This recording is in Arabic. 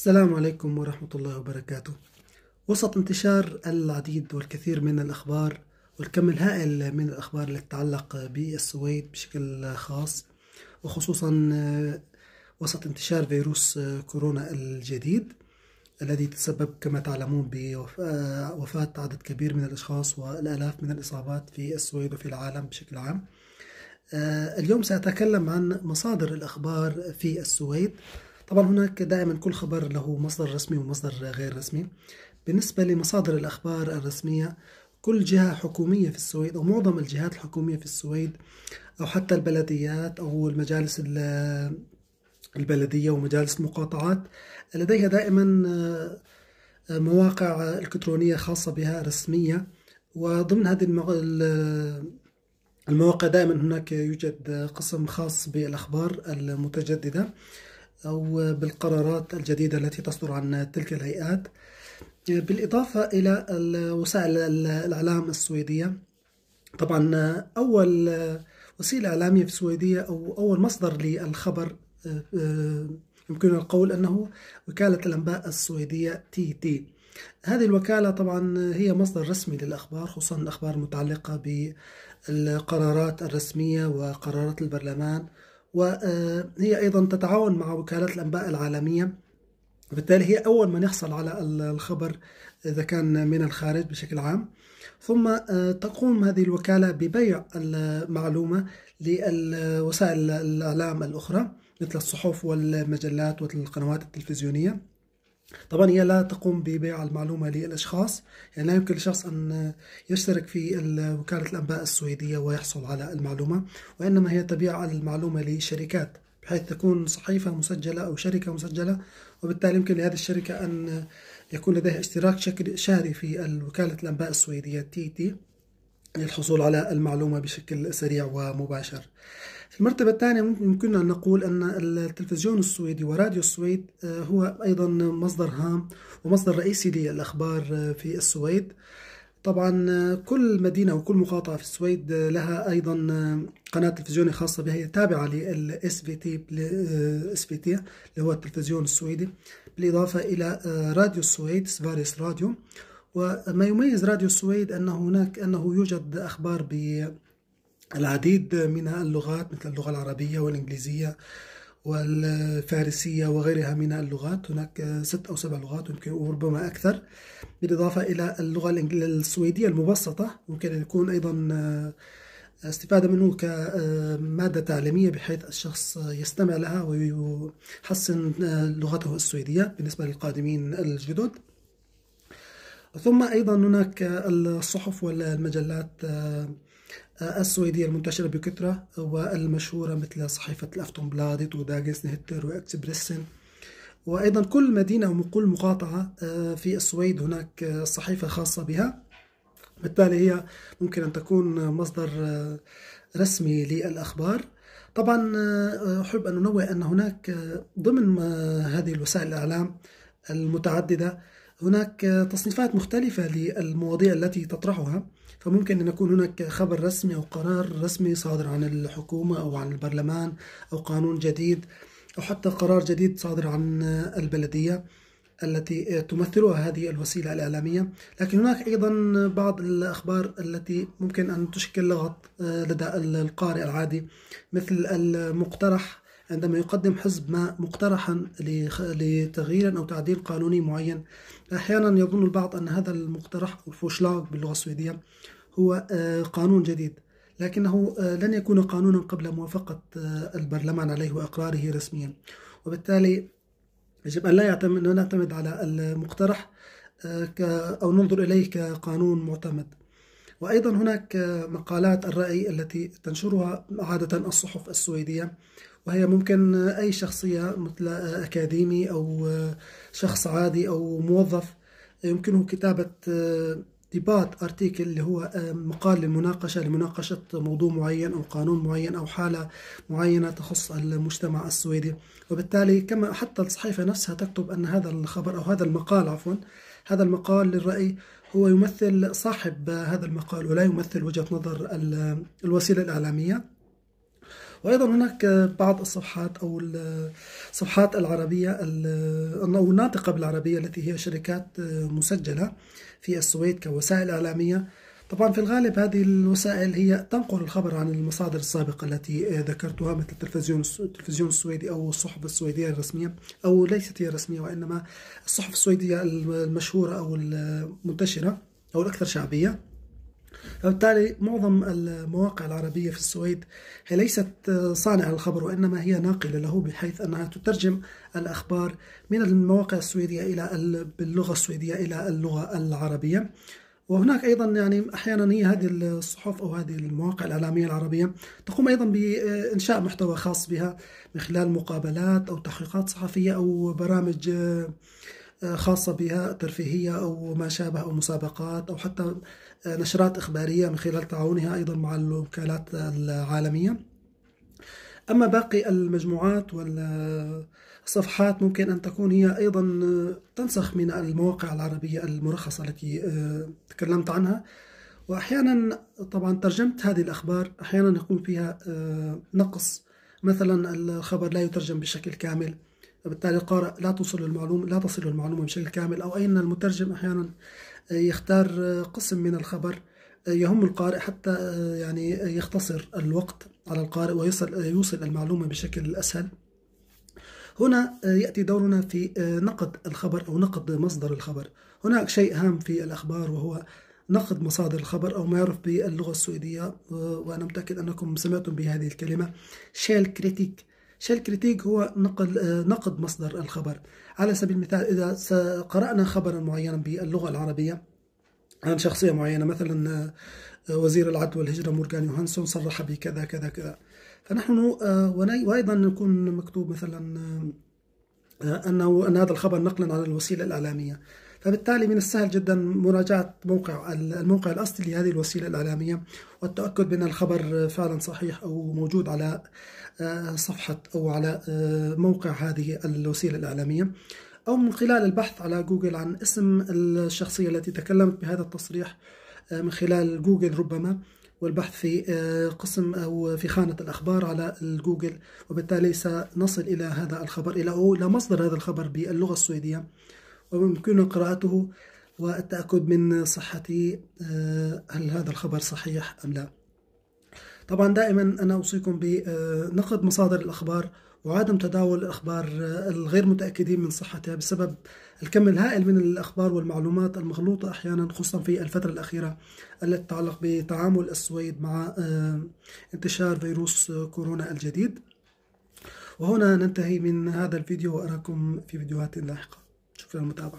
السلام عليكم ورحمة الله وبركاته. وسط انتشار العديد والكثير من الأخبار والكم الهائل من الأخبار التي تتعلق بالسويد بشكل خاص وخصوصا آه، وسط انتشار فيروس آه، كورونا الجديد الذي تسبب كما تعلمون بوفاة آه، عدد كبير من الأشخاص والآلاف من الإصابات في السويد وفي العالم بشكل عام. اليوم سأتكلم عن مصادر الأخبار في السويد طبعا هناك دائما كل خبر له مصدر رسمي ومصدر غير رسمي بالنسبة لمصادر الأخبار الرسمية كل جهة حكومية في السويد أو معظم الجهات الحكومية في السويد أو حتى البلديات أو المجالس البلدية ومجالس المقاطعات لديها دائما آه، مواقع إلكترونية خاصة بها رسمية وضمن هذه المواقع دائما هناك يوجد قسم خاص بالأخبار المتجددة أو بالقرارات الجديدة التي تصدر عن تلك الهيئات بالإضافة إلى وسائل الإعلام السويدية طبعا أول وسيلة إعلامية في السويدية أو أول مصدر للخبر آه، آه، يمكننا القول أنه وكالة الأنباء السويدية تي تي هذه الوكالة طبعا هي مصدر رسمي للأخبار خصوصا الأخبار المتعلقة بالقرارات الرسمية وقرارات البرلمان وهي آه، أيضا تتعاون مع وكالات الأنباء العالمية بالتالي هي أول من يحصل على الخبر إذا كان من الخارج بشكل عام ثم آه، تقوم هذه الوكالة ببيع المعلومة لوسائل الإعلام الأخرى مثل الصحف والمجلات والقنوات التلفزيونية طبعا هي لا تقوم ببيع المعلومة للأشخاص يعني لا يمكن لشخص أن يشترك في وكالة الأنباء السويدية ويحصل على المعلومة وإنما هي تبيع المعلومة لشركات بحيث تكون صحيفة مسجلة أو شركة مسجلة وبالتالي يمكن لهذه الشركة أن يكون لديها اشتراك شهري في وكالة الأنباء السويدية تي تي للحصول على المعلومة بشكل سريع ومباشر في المرتبة الثانية ممكن أن نقول أن التلفزيون السويدي وراديو السويد آه، هو أيضا مصدر هام ومصدر رئيسي للأخبار آه، في السويد طبعا آه، كل مدينة وكل مقاطعة في السويد لها أيضا قناة تلفزيونية خاصة بها هي تابعة للاس في تي اس في تي اللي هو التلفزيون السويدي بالإضافة إلى راديو السويد سفاريس راديو وما يميز راديو السويد أن هناك أنه يوجد أخبار ب العديد من اللغات مثل اللغة العربية والإنجليزية والفارسية وغيرها من اللغات هناك ست أو سبع لغات يمكن وربما أكثر بالإضافة إلى اللغة السويدية المبسطة ممكن أن يكون أيضا آه، استفادة منه كمادة تعليمية بحيث الشخص يستمع لها ويحسن آه، لغته السويدية بالنسبة للقادمين الجدد ثم أيضا هناك الصحف والمجلات آه، السويدية المنتشرة بكثرة والمشهورة مثل صحيفة الأفتون بلاديت وداجس نهتر وإكسبريسن وأيضا كل مدينة وكل مقاطعة آه، في السويد هناك آه، صحيفة خاصة بها بالتالي هي ممكن أن تكون مصدر آه، رسمي للأخبار طبعا أحب أن أنوه أن هناك ضمن هذه الوسائل الإعلام المتعددة هناك تصنيفات مختلفة للمواضيع التي تطرحها فممكن أن يكون هناك خبر رسمي أو قرار رسمي صادر عن الحكومة أو عن البرلمان أو قانون جديد أو حتى قرار جديد صادر عن البلدية التي تمثلها هذه الوسيلة الإعلامية لكن هناك أيضا بعض الأخبار التي ممكن أن تشكل لغط لدى القارئ العادي مثل المقترح عندما يقدم حزب ما مقترحا لتغيير أو تعديل قانوني معين أحيانا يظن البعض أن هذا المقترح الفوشلاغ باللغة السويدية هو آه، قانون جديد لكنه آه، لن يكون قانونا قبل موافقة آه، البرلمان عليه وإقراره رسميا وبالتالي يجب أن لا نعتمد على المقترح أو ننظر إليه كقانون معتمد وأيضا هناك مقالات الرأي التي تنشرها عادة الصحف السويدية وهي ممكن أي شخصية مثل أكاديمي أو شخص عادي أو موظف يمكنه كتابة ديبات آه، ارتيكل اللي هو آه، مقال للمناقشة لمناقشة موضوع معين أو قانون معين أو حالة معينة تخص المجتمع السويدي وبالتالي كما حتى الصحيفة نفسها تكتب أن هذا الخبر أو هذا المقال عفوا هذا المقال للرأي هو يمثل صاحب هذا المقال ولا يمثل وجهة نظر الوسيلة الإعلامية وايضا هناك بعض الصفحات او الصفحات العربيه او الناطقه بالعربيه التي هي شركات مسجله في السويد كوسائل اعلاميه طبعا في الغالب هذه الوسائل هي تنقل الخبر عن المصادر السابقة التي ذكرتها مثل التلفزيون التلفزيون السويدي أو الصحف السويدية الرسمية أو ليست هي رسمية وإنما الصحف السويدية المشهورة أو المنتشرة أو الأكثر شعبية وبالتالي معظم المواقع العربية في السويد هي ليست صانعة الخبر وإنما هي ناقلة له بحيث أنها تترجم الأخبار من المواقع السويدية إلى باللغة السويدية إلى اللغة العربية وهناك ايضا يعني احيانا هي هذه الصحف او هذه المواقع الاعلاميه العربيه تقوم ايضا بانشاء محتوى خاص بها من خلال مقابلات او تحقيقات صحفيه او برامج خاصة بها ترفيهية أو ما شابه أو مسابقات أو حتى نشرات إخبارية من خلال تعاونها أيضا مع الوكالات العالمية أما باقي المجموعات والصفحات ممكن أن تكون هي أيضا تنسخ من المواقع العربية المرخصة التي آه، تكلمت عنها وأحيانا طبعا ترجمة هذه الأخبار أحيانا يكون فيها آه، نقص مثلا الخبر لا يترجم بشكل كامل فبالتالي القارئ لا توصل المعلومة لا تصل المعلومة بشكل كامل أو أن المترجم أحيانا آه، يختار آه، قسم من الخبر آه، يهم القارئ حتى يعني يختصر الوقت على القارئ ويصل يوصل المعلومة بشكل أسهل هنا يأتي دورنا في نقد الخبر أو نقد مصدر الخبر هناك شيء هام في الأخبار وهو نقد مصادر الخبر أو ما يعرف باللغة السويدية وأنا متأكد أنكم سمعتم بهذه الكلمة شيل كريتيك كريتيك هو نقل نقد مصدر الخبر على سبيل المثال إذا قرأنا خبرا معينا باللغة العربية عن شخصية معينة مثلا آه، وزير العدل والهجرة مورغان يوهانسون صرح بكذا كذا كذا فنحن آه، وأيضا يكون مكتوب مثلا آه، أنه أن هذا الخبر نقلا على الوسيلة الإعلامية فبالتالي من السهل جدا مراجعة موقع الموقع الأصلي لهذه الوسيلة الإعلامية والتأكد من الخبر فعلا صحيح أو موجود على آه، صفحة أو على آه، موقع هذه الوسيلة الإعلامية أو من خلال البحث على جوجل عن اسم الشخصية التي تكلمت بهذا التصريح آه، من خلال جوجل ربما والبحث في قسم أو في خانة الأخبار على جوجل وبالتالي سنصل إلى هذا الخبر إلى أو إلى مصدر هذا الخبر باللغة السويدية ويمكن قراءته والتأكد من صحة آه، هل هذا الخبر صحيح أم لا طبعا دائما أنا أوصيكم بنقد آه، مصادر الأخبار وعدم تداول الأخبار آه، الغير متأكدين من صحتها بسبب الكم الهائل من الأخبار والمعلومات المغلوطة أحيانا خصوصا في الفترة الأخيرة التي تتعلق بتعامل السويد مع انتشار فيروس كورونا الجديد وهنا ننتهي من هذا الفيديو وأراكم في فيديوهات لاحقة 非常大吧。